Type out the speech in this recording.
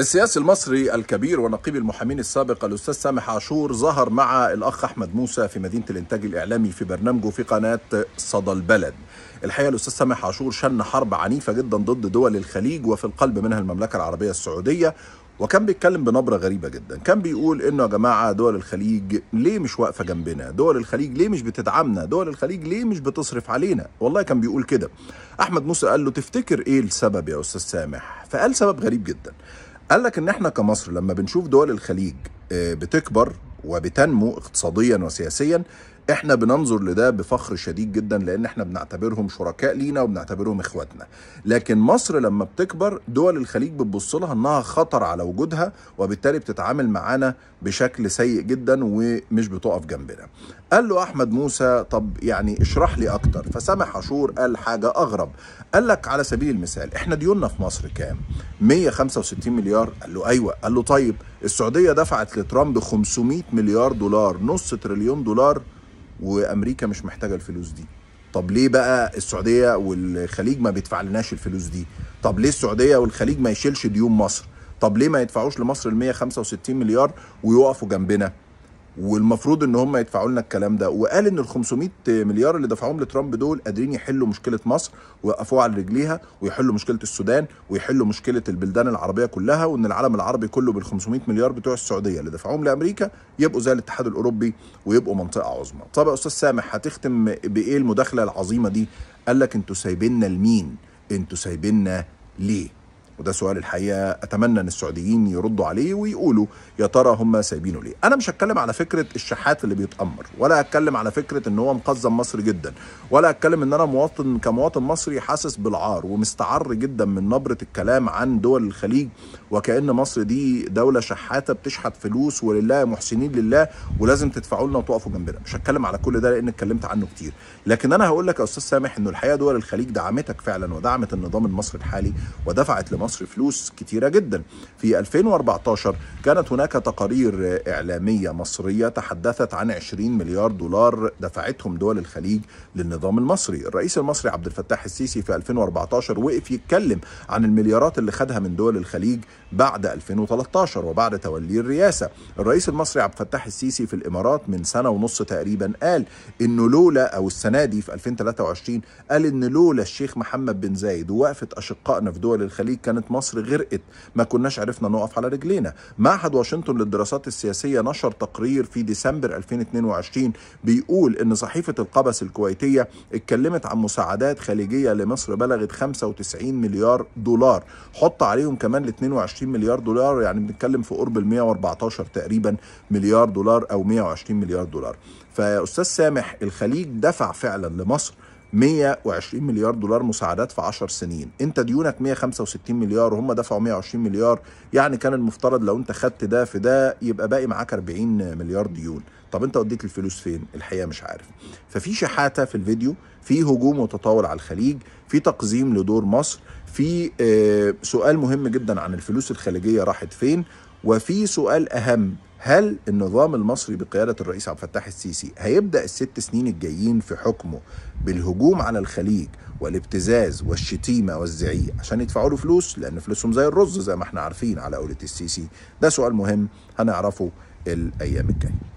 السياسي المصري الكبير ونقيب المحامين السابق الأستاذ سامح عاشور ظهر مع الأخ أحمد موسى في مدينة الإنتاج الإعلامي في برنامجه في قناة صدى البلد الحقيقة الأستاذ سامح عاشور شن حرب عنيفة جدا ضد دول الخليج وفي القلب منها المملكة العربية السعودية وكان بيتكلم بنبرة غريبة جدا كان بيقول انه يا جماعة دول الخليج ليه مش واقفة جنبنا دول الخليج ليه مش بتدعمنا دول الخليج ليه مش بتصرف علينا والله كان بيقول كده احمد موسى قال له تفتكر ايه السبب يا استاذ سامح فقال سبب غريب جدا قال لك ان احنا كمصر لما بنشوف دول الخليج آه، بتكبر وبتنمو اقتصاديا وسياسيا احنا بننظر لده بفخر شديد جدا لان احنا بنعتبرهم شركاء لينا وبنعتبرهم اخواتنا لكن مصر لما بتكبر دول الخليج بتبص لها انها خطر على وجودها وبالتالي بتتعامل معانا بشكل سيء جدا ومش بتقف جنبنا قال له احمد موسى طب يعني اشرح لي اكتر فسامح عاشور قال حاجه اغرب قال لك على سبيل المثال احنا ديوننا في مصر كام 165 مليار قال له ايوه قال له طيب السعوديه دفعت لترامب 500 مليار دولار نص تريليون دولار وامريكا مش محتاجه الفلوس دي طب ليه بقى السعوديه والخليج ما بيدفع لناش الفلوس دي طب ليه السعوديه والخليج ما يشيلش ديون مصر طب ليه ما يدفعوش لمصر ال 165 مليار ويوقفوا جنبنا والمفروض ان هم يدفعوا لنا الكلام ده وقال ان ال 500 مليار اللي دفعوهم لترامب دول قادرين يحلوا مشكله مصر ويوقفوها على رجليها ويحلوا مشكله السودان ويحلوا مشكله البلدان العربيه كلها وان العالم العربي كله بال 500 مليار بتوع السعوديه اللي دفعوهم لامريكا يبقوا زي الاتحاد الاوروبي ويبقوا منطقه عظمى. طب يا استاذ سامح هتختم بايه المداخله العظيمه دي؟ قال لك انتوا سايبيننا لمين؟ انتوا سايبيننا ليه؟ وده سؤال الحقيقه اتمنى ان السعوديين يردوا عليه ويقولوا يا ترى هم سايبينه ليه انا مش هتكلم على فكره الشحات اللي بيتامر ولا هتكلم على فكره ان هو مقزم مصري جدا ولا هتكلم ان انا مواطن كمواطن مصري حاسس بالعار ومستعر جدا من نبره الكلام عن دول الخليج وكان مصر دي دوله شحاته بتشحت فلوس ولله محسنين لله ولازم تدفعوا لنا وتقفوا جنبنا مش هتكلم على كل ده لان اتكلمت عنه كتير لكن انا هقول لك يا استاذ سامح انه الحقيقه دول الخليج دعمتك فعلا ودعمت النظام المصري الحالي ودفعت لمصر مصر فلوس كتيرة جدا في 2014 كانت هناك تقارير إعلامية مصرية تحدثت عن 20 مليار دولار دفعتهم دول الخليج للنظام المصري الرئيس المصري عبد الفتاح السيسي في 2014 وقف يتكلم عن المليارات اللي خدها من دول الخليج بعد 2013 وبعد توليه الرئاسة الرئيس المصري عبد الفتاح السيسي في الإمارات من سنة ونص تقريبا قال إنه لولا أو السنة دي في 2023 قال إن لولا الشيخ محمد بن زايد ووقفة أشقائنا في دول الخليج كانت مصر غرقت ما كناش عرفنا نقف على رجلينا ما معهد واشنطن للدراسات السياسية نشر تقرير في ديسمبر 2022 بيقول إن صحيفة القبس الكويتية اتكلمت عن مساعدات خليجية لمصر بلغت 95 مليار دولار حط عليهم كمان ال 22 مليار دولار يعني بنتكلم في قرب ال 114 تقريبا مليار دولار أو 120 مليار دولار فأستاذ سامح الخليج دفع فعلا لمصر 120 مليار دولار مساعدات في 10 سنين انت ديونك 165 مليار وهم دفعوا 120 مليار يعني كان المفترض لو انت خدت ده في ده يبقى باقي معاك 40 مليار ديون طب انت وديت الفلوس فين الحقيقه مش عارف ففي شحاته في الفيديو في هجوم وتطاول على الخليج في تقزيم لدور مصر في آه، سؤال مهم جدا عن الفلوس الخليجيه راحت فين وفي سؤال اهم هل النظام المصري بقيادة الرئيس عبد الفتاح السيسي هيبدأ الست سنين الجايين في حكمه بالهجوم على الخليج والابتزاز والشتيمة والزعيق عشان يدفعوا له فلوس لأن فلوسهم زي الرز زي ما احنا عارفين على قولة السيسي ده سؤال مهم هنعرفه الأيام الجاية